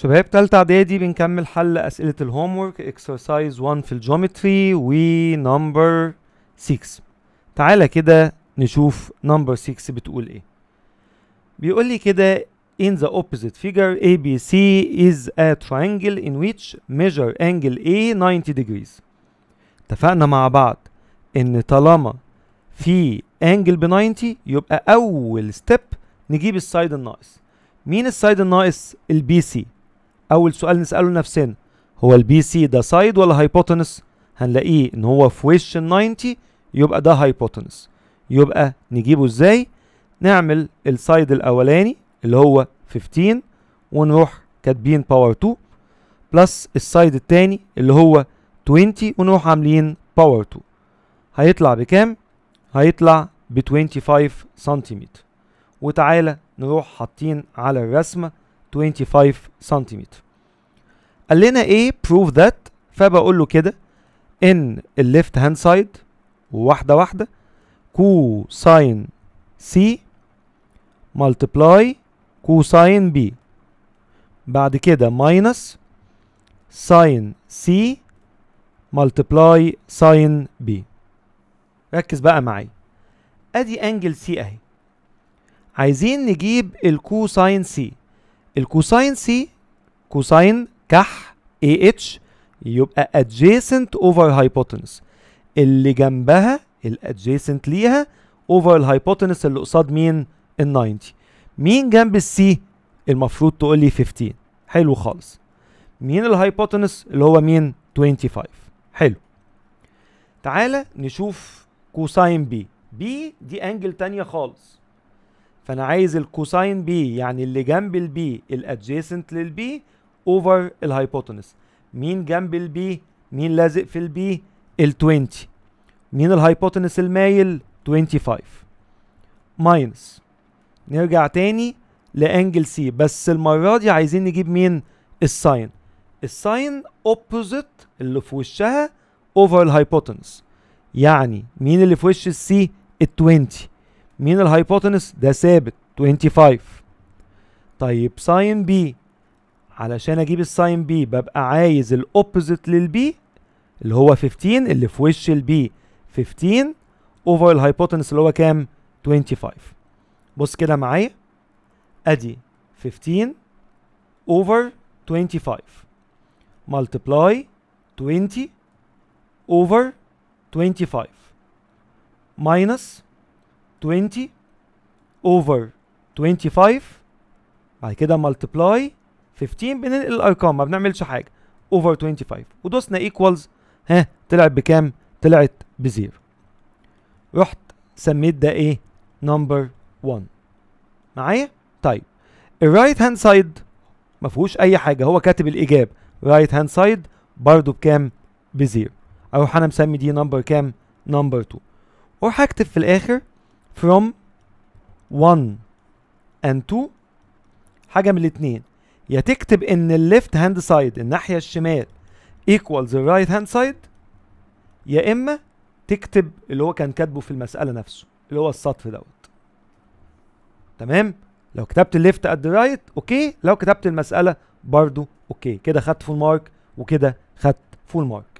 شباب تالتة اعدادي بنكمل حل اسئلة الهوم وورك اكسرسايز 1 في الجيومتري ونمبر 6 تعالى كده نشوف نمبر 6 بتقول ايه بيقول لي كده in the opposite figure ABC is a triangle in which measure angle A 90 degrees اتفقنا مع بعض ان طالما في انجل ب 90 يبقى اول ستيب نجيب السايد الناقص مين السايد الناقص البي سي اول سؤال نساله نفسنا هو البي سي ده سايد ولا هايبوتنس هنلاقيه ان هو في وش ال 90 يبقى ده هايبوتنس يبقى نجيبه ازاي نعمل السايد الاولاني اللي هو 15 ونروح كاتبين باور 2 بلس السايد الثاني اللي هو 20 ونروح عاملين باور 2 هيطلع بكام هيطلع ب 25 سنتيمتر وتعالى نروح حاطين على الرسمه 25 سنتيمتر قال لنا ايه بروف ذات فبقول له كده ان الليفت هاند سايد واحده واحده ساين سي ملتبلاي كو ساين بي بعد كده ماينس ساين سي ملتبلاي ساين بي ركز بقى معايا ادي انجل سي اهي عايزين نجيب الكو ساين سي الكوساين سي كوساين كح اي اتش يبقى adjacent over hypotenuse اللي جنبها الادجيسنت ليها اوفر الهايبوتنس اللي قصاد مين ال 90 مين جنب السي المفروض تقول لي 15 حلو خالص مين الهايبوتنس اللي هو مين 25 حلو تعالى نشوف كوساين بي بي دي انجل تانية خالص فانا عايز الكوساين بي يعني اللي جنب البي الادجيسنت للبي اوفر الهايبوتنس مين جنب البي مين لازق في البي ال20 مين الهايبوتنس المايل 25 ماينس نرجع تاني لانجل سي بس المره دي عايزين نجيب مين الساين الساين اوبوزيت اللي في وشها اوفر الهايبوتنس يعني مين اللي في وش السي ال20 مين الهايبوتنس ده ثابت 25 طيب ساين بي علشان اجيب الساين بي ببقى عايز الاوبوزيت للبي اللي هو 15 اللي في وش البي 15 اوفر الهايبوتنس اللي هو كام 25 بص كده معايا ادي 15 اوفر 25 ملتبلاي 20 اوفر 25 ماينس 20 over 25 بعد كده multiply 15 بننقل الارقام ما بنعملش حاجه over 25 ودوسنا equals ها طلعت بكام؟ طلعت بزيرو رحت سميت ده ايه؟ number 1 معايا؟ طيب الرايت هاند سايد ما فيهوش اي حاجه هو كاتب الاجابه رايت هاند سايد برضه بكام؟ بزيرو اروح انا مسمي دي نمبر كام؟ نمبر 2 واروح اكتب في الاخر from 1 and 2 حاجة من الاتنين يا تكتب ان الليفت هاند سايد الناحية الشمال equals the right hand side يا اما تكتب اللي هو كان كاتبه في المسألة نفسه اللي هو السطر دوت تمام لو كتبت الليفت the right اوكي لو كتبت المسألة برضو اوكي كده خدت فول مارك وكده خدت فول مارك